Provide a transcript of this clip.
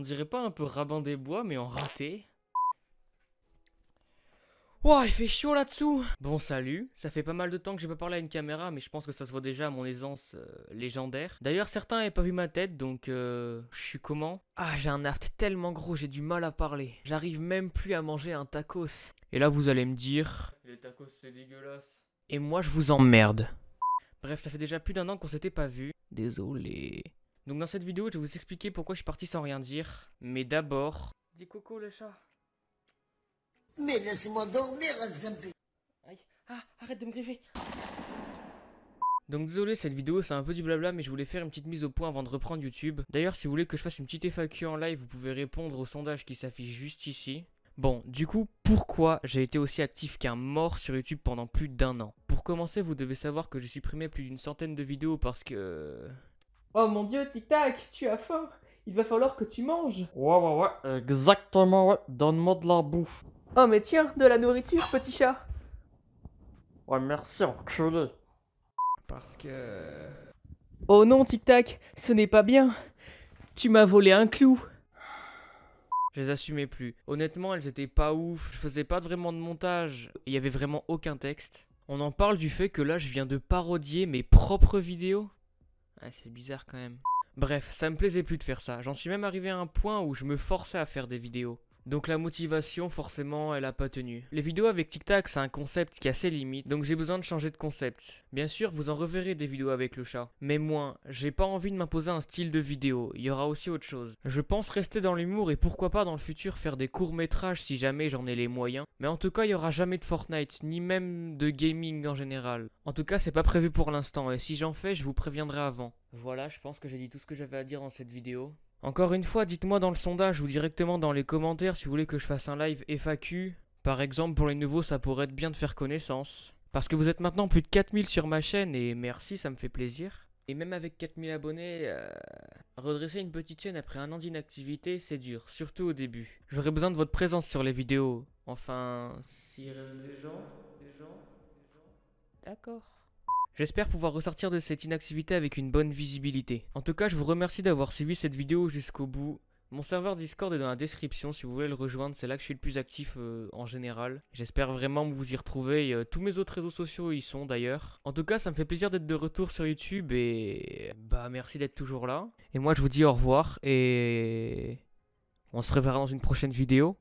On dirait pas un peu rabat des Bois, mais en raté. Ouah, il fait chaud là-dessous Bon, salut. Ça fait pas mal de temps que j'ai pas parlé à une caméra, mais je pense que ça se voit déjà à mon aisance euh, légendaire. D'ailleurs, certains n'avaient pas vu ma tête, donc euh, je suis comment Ah, j'ai un art tellement gros, j'ai du mal à parler. J'arrive même plus à manger un tacos. Et là, vous allez me dire... Les tacos, c'est dégueulasse. Et moi, je vous emmerde. Bref, ça fait déjà plus d'un an qu'on s'était pas vu. Désolé. Donc dans cette vidéo, je vais vous expliquer pourquoi je suis parti sans rien dire. Mais d'abord... Dis coucou le chat. Mais laisse-moi dormir, Azambi. Aïe, ah, arrête de me griffer. Donc désolé, cette vidéo c'est un peu du blabla, mais je voulais faire une petite mise au point avant de reprendre YouTube. D'ailleurs, si vous voulez que je fasse une petite FAQ en live, vous pouvez répondre au sondage qui s'affiche juste ici. Bon, du coup, pourquoi j'ai été aussi actif qu'un mort sur YouTube pendant plus d'un an Pour commencer, vous devez savoir que j'ai supprimé plus d'une centaine de vidéos parce que... Euh, Oh mon dieu, tic-tac, tu as faim Il va falloir que tu manges Ouais, ouais, ouais, exactement, ouais. Donne-moi de la bouffe. Oh mais tiens, de la nourriture, petit chat Ouais, merci, enculé Parce que... Oh non, tic-tac, ce n'est pas bien Tu m'as volé un clou je les assumais plus. Honnêtement, elles étaient pas ouf, je faisais pas vraiment de montage, il y avait vraiment aucun texte. On en parle du fait que là je viens de parodier mes propres vidéos ah, c'est bizarre quand même. Bref, ça me plaisait plus de faire ça. J'en suis même arrivé à un point où je me forçais à faire des vidéos. Donc la motivation, forcément, elle a pas tenu. Les vidéos avec Tic Tac, c'est un concept qui a ses limites, donc j'ai besoin de changer de concept. Bien sûr, vous en reverrez des vidéos avec le chat, mais moi, J'ai pas envie de m'imposer un style de vidéo, il y aura aussi autre chose. Je pense rester dans l'humour et pourquoi pas dans le futur faire des courts-métrages si jamais j'en ai les moyens, mais en tout cas, il y aura jamais de Fortnite, ni même de gaming en général. En tout cas, c'est pas prévu pour l'instant, et si j'en fais, je vous préviendrai avant. Voilà, je pense que j'ai dit tout ce que j'avais à dire dans cette vidéo. Encore une fois, dites-moi dans le sondage ou directement dans les commentaires si vous voulez que je fasse un live FAQ. Par exemple, pour les nouveaux, ça pourrait être bien de faire connaissance. Parce que vous êtes maintenant plus de 4000 sur ma chaîne et merci, ça me fait plaisir. Et même avec 4000 abonnés, euh, redresser une petite chaîne après un an d'inactivité, c'est dur, surtout au début. J'aurais besoin de votre présence sur les vidéos. Enfin, s'il reste des gens, des gens, des gens. D'accord. J'espère pouvoir ressortir de cette inactivité avec une bonne visibilité. En tout cas, je vous remercie d'avoir suivi cette vidéo jusqu'au bout. Mon serveur Discord est dans la description si vous voulez le rejoindre, c'est là que je suis le plus actif euh, en général. J'espère vraiment vous y retrouver, euh, tous mes autres réseaux sociaux y sont d'ailleurs. En tout cas, ça me fait plaisir d'être de retour sur YouTube et bah merci d'être toujours là. Et moi je vous dis au revoir et on se reverra dans une prochaine vidéo.